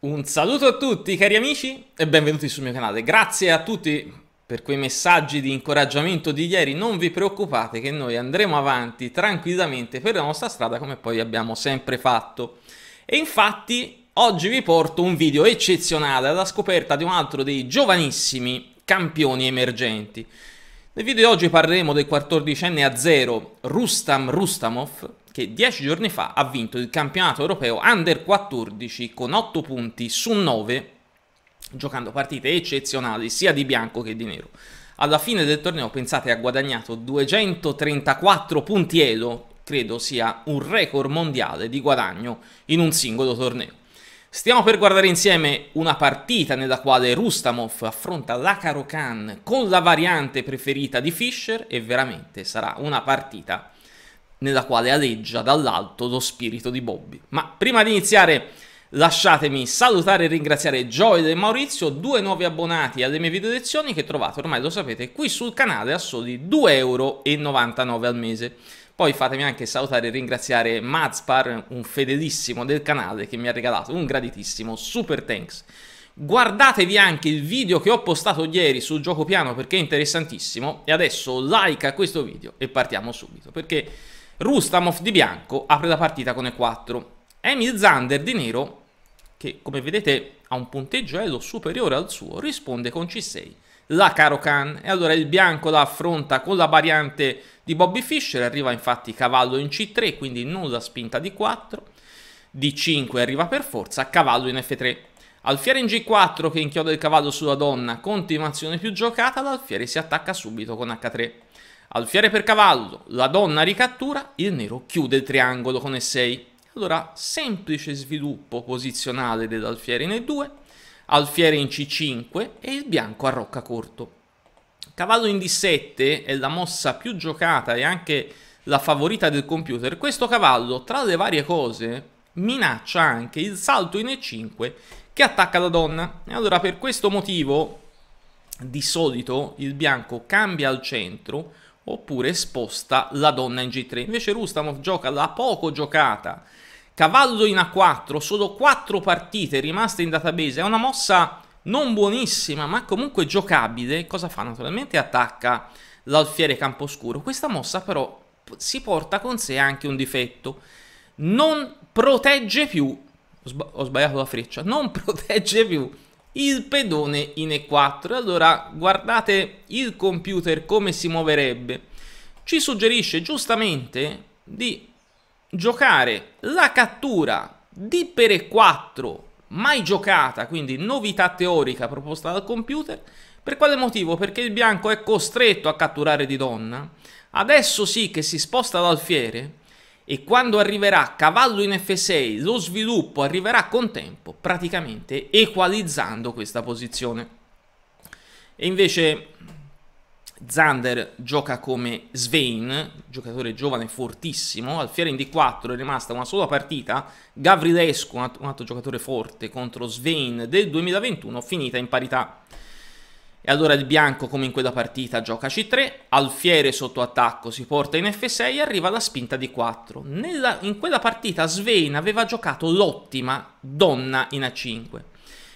Un saluto a tutti cari amici e benvenuti sul mio canale. Grazie a tutti per quei messaggi di incoraggiamento di ieri. Non vi preoccupate che noi andremo avanti tranquillamente per la nostra strada come poi abbiamo sempre fatto. E infatti oggi vi porto un video eccezionale alla scoperta di un altro dei giovanissimi campioni emergenti. Nel video di oggi parleremo del 14enne a zero Rustam Rustamov che dieci giorni fa ha vinto il campionato europeo Under 14 con 8 punti su 9, giocando partite eccezionali sia di bianco che di nero. Alla fine del torneo, pensate, ha guadagnato 234 punti Elo, credo sia un record mondiale di guadagno in un singolo torneo. Stiamo per guardare insieme una partita nella quale Rustamov affronta l'Akaro Khan con la variante preferita di Fischer e veramente sarà una partita nella quale aleggia dall'alto lo spirito di Bobby. Ma prima di iniziare lasciatemi salutare e ringraziare Joel e Maurizio, due nuovi abbonati alle mie video lezioni che trovate, ormai lo sapete, qui sul canale a soli 2,99 euro al mese. Poi fatemi anche salutare e ringraziare Mazpar, un fedelissimo del canale che mi ha regalato un graditissimo super thanks. Guardatevi anche il video che ho postato ieri sul gioco piano perché è interessantissimo e adesso like a questo video e partiamo subito perché Rustamov di bianco apre la partita con E4. Emil Zander di nero, che come vedete ha un punteggio elo superiore al suo, risponde con C6. La caro Khan, e allora il bianco la affronta con la variante di Bobby Fischer, arriva infatti cavallo in C3, quindi nulla spinta di 4. D5 arriva per forza, cavallo in F3. Alfiere in G4 che inchioda il cavallo sulla donna, continuazione più giocata, l'alfiere si attacca subito con H3. Alfiere per cavallo, la donna ricattura, il nero chiude il triangolo con E6. Allora, semplice sviluppo posizionale dell'alfiere in E2, alfiere in C5 e il bianco a rocca corto. Cavallo in D7 è la mossa più giocata e anche la favorita del computer. Questo cavallo, tra le varie cose, minaccia anche il salto in E5 che attacca la donna. E allora per questo motivo, di solito, il bianco cambia al centro oppure sposta la donna in G3. Invece Rustamov gioca la poco giocata, cavallo in A4, solo 4 partite rimaste in database, è una mossa non buonissima ma comunque giocabile, cosa fa? Naturalmente attacca l'alfiere camposcuro, questa mossa però si porta con sé anche un difetto, non protegge più, ho sbagliato la freccia, non protegge più il pedone in E4. Allora guardate il computer come si muoverebbe. Ci suggerisce giustamente di giocare la cattura di per E4 mai giocata, quindi novità teorica proposta dal computer. Per quale motivo? Perché il bianco è costretto a catturare di donna. Adesso sì che si sposta l'alfiere e quando arriverà cavallo in F6 lo sviluppo arriverà con tempo praticamente equalizzando questa posizione. E invece Zander gioca come Svein, giocatore giovane fortissimo, al Alfieri in D4 è rimasta una sola partita, Gavrilescu, un altro giocatore forte contro Svein del 2021, finita in parità. E allora il bianco, come in quella partita, gioca C3, Alfiere sotto attacco si porta in F6 e arriva la spinta di 4. Nella, in quella partita Svein aveva giocato l'ottima donna in A5.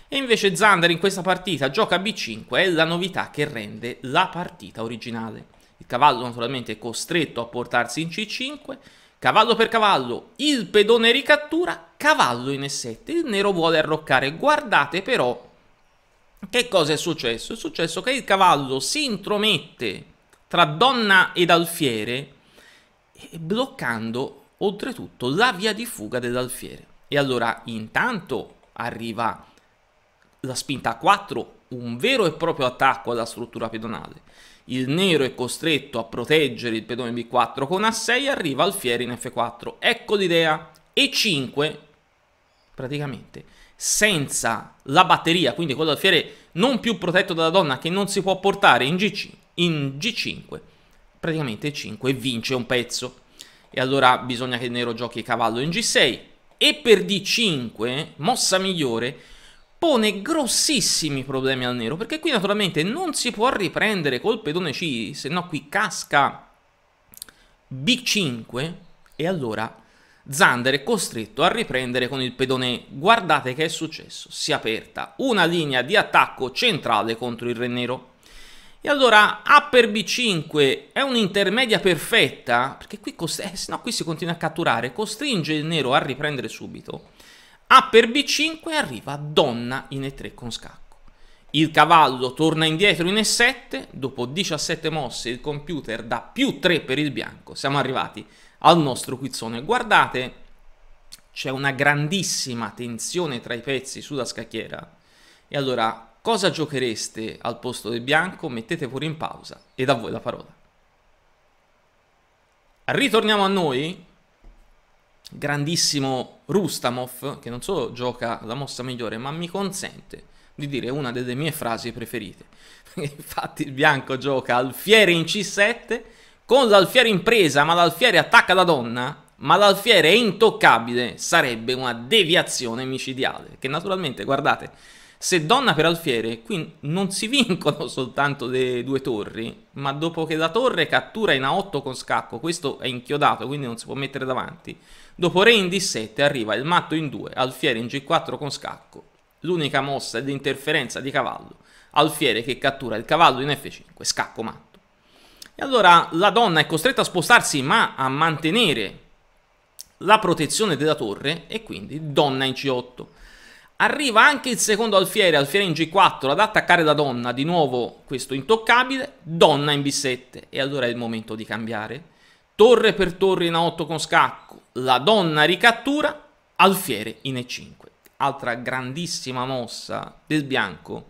E invece Zander in questa partita gioca B5, è la novità che rende la partita originale. Il cavallo naturalmente è costretto a portarsi in C5, cavallo per cavallo, il pedone ricattura, cavallo in E7. Il nero vuole arroccare, guardate però che cosa è successo? È successo che il cavallo si intromette tra donna ed alfiere, eh, bloccando oltretutto la via di fuga dell'alfiere. E allora intanto arriva la spinta a 4, un vero e proprio attacco alla struttura pedonale. Il nero è costretto a proteggere il pedone B4 con A6, arriva alfiere in F4. Ecco l'idea. E5 praticamente senza la batteria, quindi con l'alfiere non più protetto dalla donna che non si può portare in, G5, in G5 praticamente 5 vince un pezzo. E allora bisogna che il nero giochi cavallo in G6. E per D5, mossa migliore, pone grossissimi problemi al nero, perché qui naturalmente non si può riprendere col pedone C, se no qui casca B5 e allora Zander è costretto a riprendere con il pedone. Guardate che è successo, si è aperta una linea di attacco centrale contro il Re Nero. E allora A per B5 è un'intermedia perfetta, perché qui, eh, no, qui si continua a catturare, costringe il nero a riprendere subito. A per B5 arriva donna in E3 con scacco. Il cavallo torna indietro in E7, dopo 17 mosse il computer dà più 3 per il bianco, siamo arrivati al nostro quizzone. Guardate, c'è una grandissima tensione tra i pezzi sulla scacchiera. E allora, cosa giochereste al posto del bianco? Mettete pure in pausa e da voi la parola. Ritorniamo a noi. Grandissimo Rustamov, che non solo gioca la mossa migliore, ma mi consente di dire una delle mie frasi preferite. Infatti il bianco gioca alfiere in C7 con l'alfiere impresa, ma l'alfiere attacca la donna, ma l'alfiere è intoccabile, sarebbe una deviazione micidiale. Che naturalmente, guardate, se donna per alfiere, qui non si vincono soltanto le due torri, ma dopo che la torre cattura in A8 con scacco, questo è inchiodato, quindi non si può mettere davanti, dopo re in D7 arriva il matto in 2, alfiere in G4 con scacco. L'unica mossa è l'interferenza di cavallo, alfiere che cattura il cavallo in F5, scacco matto. E allora la donna è costretta a spostarsi ma a mantenere la protezione della torre e quindi donna in C8. Arriva anche il secondo alfiere, alfiere in G4, ad attaccare la donna, di nuovo questo intoccabile, donna in B7. E allora è il momento di cambiare. Torre per torre in A8 con scacco, la donna ricattura, alfiere in E5. Altra grandissima mossa del bianco.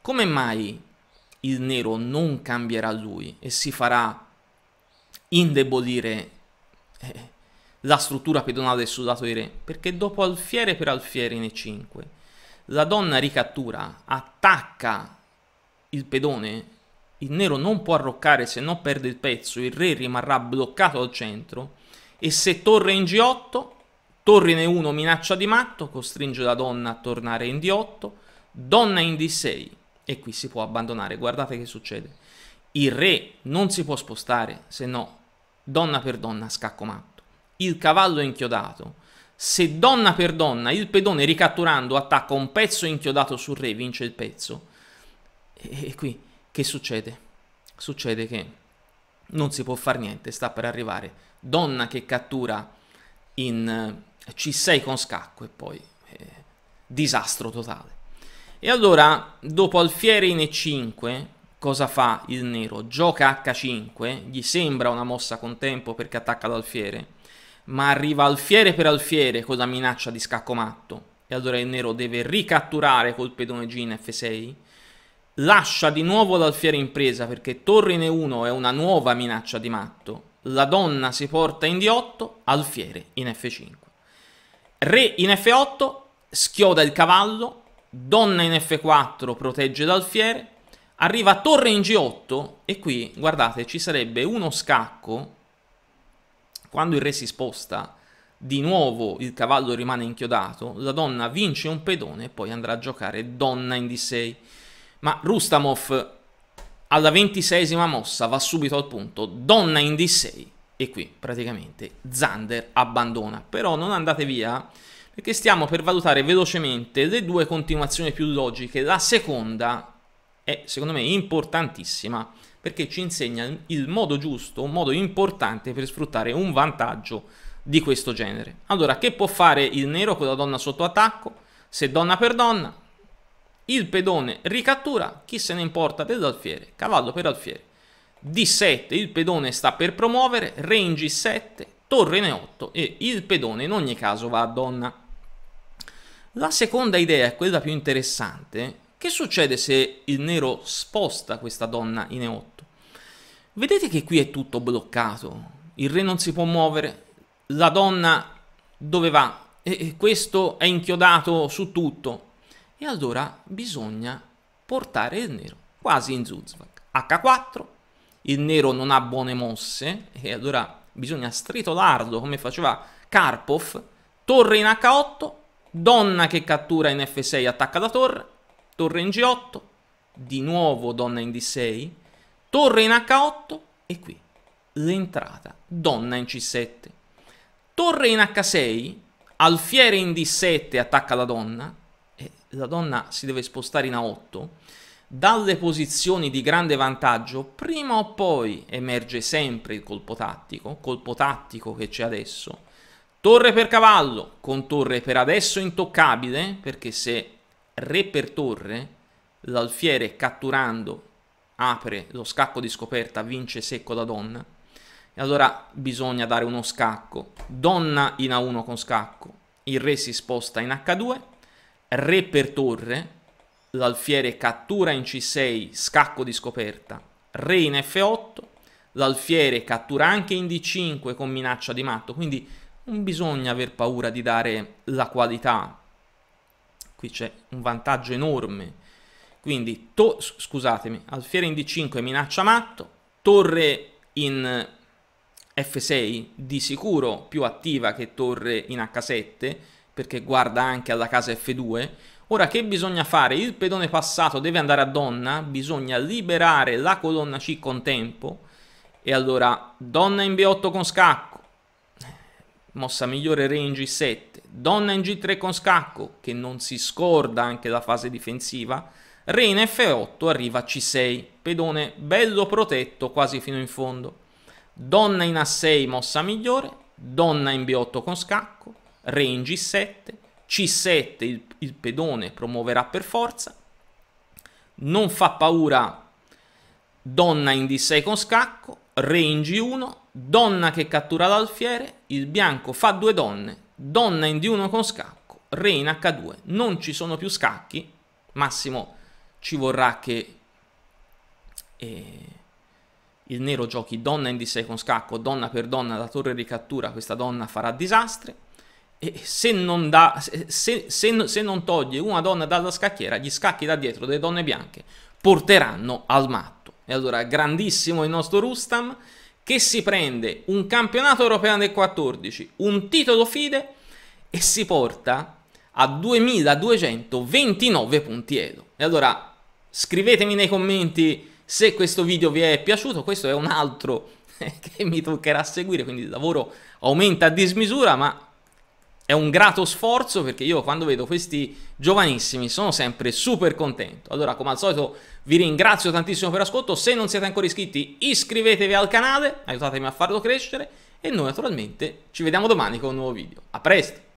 Come mai il nero non cambierà lui e si farà indebolire eh, la struttura pedonale sul lato di re, perché dopo alfiere per alfiere in E5 la donna ricattura, attacca il pedone, il nero non può arroccare se no perde il pezzo, il re rimarrà bloccato al centro e se torre in G8, torre in E1 minaccia di matto, costringe la donna a tornare in D8, donna in D6 e qui si può abbandonare. Guardate che succede. Il re non si può spostare, se no donna per donna scacco matto. Il cavallo è inchiodato. Se donna per donna il pedone ricatturando attacca un pezzo inchiodato sul re, vince il pezzo. E, qui che succede? Succede che non si può fare niente, sta per arrivare donna che cattura in eh, C6 con scacco e poi eh, disastro totale. E allora, dopo alfiere in e5, cosa fa il nero? Gioca h5, gli sembra una mossa con tempo perché attacca l'alfiere, ma arriva alfiere per alfiere con la minaccia di scacco matto. E allora il nero deve ricatturare col pedone G in F6. Lascia di nuovo l'alfiere in presa perché torre in E1 è una nuova minaccia di matto. La donna si porta in D8, alfiere in F5. Re in F8, schioda il cavallo, donna in F4 protegge l'alfiere, arriva torre in G8 e qui, guardate, ci sarebbe uno scacco, quando il re si sposta, di nuovo il cavallo rimane inchiodato, la donna vince un pedone e poi andrà a giocare donna in D6. Ma Rustamov alla ventisesima mossa va subito al punto, donna in D6 e qui praticamente Zander abbandona. Però non andate via perché stiamo per valutare velocemente le due continuazioni più logiche. La seconda è secondo me importantissima perché ci insegna il modo giusto, un modo importante per sfruttare un vantaggio di questo genere. Allora, che può fare il nero con la donna sotto attacco? Se donna per donna, il pedone ricattura, chi se ne importa dell'alfiere, cavallo per alfiere. D7, il pedone sta per promuovere, range 7, torre ne 8 e il pedone in ogni caso va a donna. La seconda idea è quella più interessante. Che succede se il nero sposta questa donna in E8? Vedete che qui è tutto bloccato, il re non si può muovere, la donna dove va? E questo è inchiodato su tutto. E allora bisogna portare il nero quasi in Zuzvak. H4, il nero non ha buone mosse e allora bisogna stritolarlo come faceva Karpov, torre in H8, Donna che cattura in F6, attacca da torre. Torre in G8. Di nuovo donna in D6. Torre in H8. E qui l'entrata. Donna in C7. Torre in H6. Alfiere in D7, attacca la donna. E la donna si deve spostare in A8 dalle posizioni di grande vantaggio, prima o poi emerge sempre il colpo tattico, colpo tattico che c'è adesso, Torre per cavallo, con torre per adesso intoccabile, perché se re per torre, l'alfiere catturando apre lo scacco di scoperta, vince secco la donna. E allora bisogna dare uno scacco. Donna in A1 con scacco, il re si sposta in H2, re per torre, l'alfiere cattura in C6, scacco di scoperta, re in F8, l'alfiere cattura anche in D5 con minaccia di matto, quindi non bisogna aver paura di dare la qualità. Qui c'è un vantaggio enorme. Quindi, to- scusatemi, alfiere in D5 minaccia matto, torre in F6 di sicuro più attiva che torre in H7 perché guarda anche alla casa F2. Ora che bisogna fare? Il pedone passato deve andare a donna, bisogna liberare la colonna C con tempo e allora donna in B8 con scacco, mossa migliore re in G7, donna in G3 con scacco, che non si scorda anche la fase difensiva, re in F8 arriva C6, pedone bello protetto quasi fino in fondo, donna in A6 mossa migliore, donna in B8 con scacco, re in G7, C7 il, il pedone promuoverà per forza, non fa paura donna in D6 con scacco, re in G1, donna che cattura l'alfiere, il bianco fa due donne, donna in D1 con scacco, re in H2. Non ci sono più scacchi, massimo ci vorrà che eh, il nero giochi donna in D6 con scacco, donna per donna, la torre ricattura, questa donna farà disastri. E se non, da, se, se, se non toglie una donna dalla scacchiera, gli scacchi da dietro delle donne bianche porteranno al matto. E allora grandissimo il nostro Rustam che si prende un campionato europeo del 14, un titolo FIDE e si porta a 2229 punti Edo. E allora scrivetemi nei commenti se questo video vi è piaciuto, questo è un altro che mi toccherà seguire, quindi il lavoro aumenta a dismisura, ma è un grato sforzo perché io quando vedo questi giovanissimi sono sempre super contento. Allora, come al solito, vi ringrazio tantissimo per l'ascolto. Se non siete ancora iscritti, iscrivetevi al canale, aiutatemi a farlo crescere e noi naturalmente ci vediamo domani con un nuovo video. A presto!